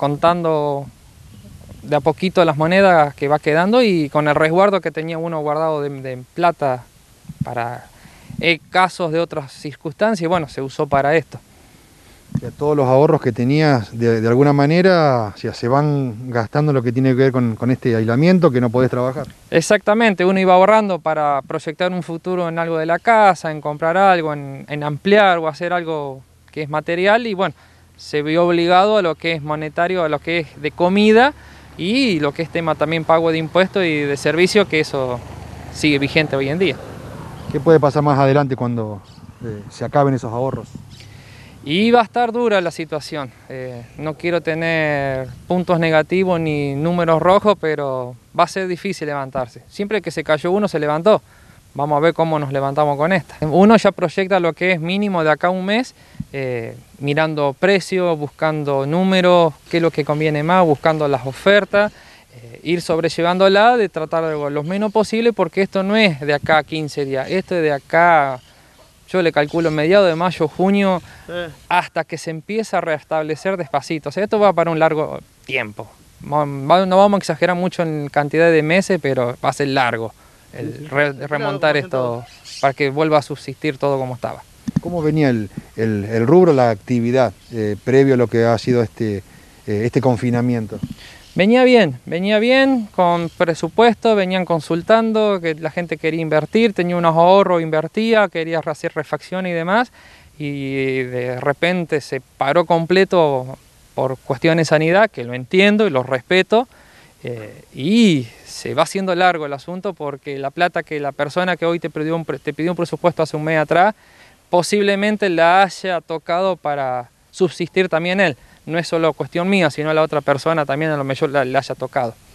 contando de a poquito las monedas que va quedando y con el resguardo que tenía uno guardado de, plata para e casos de otras circunstancias, bueno, se usó para esto. a todos los ahorros que tenías, de, alguna manera, se van gastando lo que tiene que ver con, este aislamiento que no podés trabajar. Exactamente, uno iba ahorrando para proyectar un futuro en algo de la casa, en comprar algo, en ampliar o hacer algo que es material y bueno, se vio obligado a lo que es monetario, a lo que es de comida y lo que es tema también pago de impuestos y de servicios, que eso sigue vigente hoy en día. ¿Qué puede pasar más adelante cuando eh, se acaben esos ahorros? Y va a estar dura la situación. Eh, no quiero tener puntos negativos ni números rojos, pero va a ser difícil levantarse. Siempre que se cayó uno, se levantó. Vamos a ver cómo nos levantamos con esta. Uno ya proyecta lo que es mínimo de acá a un mes, eh, mirando precios, buscando números, qué es lo que conviene más, buscando las ofertas, eh, ir sobrellevándola, de tratar de lo menos posible, porque esto no es de acá a 15 días, esto es de acá, yo le calculo mediados de mayo, junio, hasta que se empieza a restablecer despacito. esto va para un largo tiempo. No vamos a exagerar mucho en cantidad de meses, pero va a ser largo el remontar esto para que vuelva a subsistir todo como estaba. ¿Cómo venía el, rubro, la actividad eh, previo a lo que ha sido este, eh, este confinamiento? Venía bien, venía bien, con presupuesto, venían consultando, que la gente quería invertir, tenía unos ahorros, invertía, quería hacer refacción y demás, y de repente se paró completo por cuestiones de sanidad, que lo entiendo y lo respeto, eh, y se va haciendo largo el asunto porque la plata que la persona que hoy te pidió un, te pidió un presupuesto hace un mes atrás, posiblemente la haya tocado para subsistir también él. No es solo cuestión mía, sino a la otra persona también a lo mejor la haya tocado.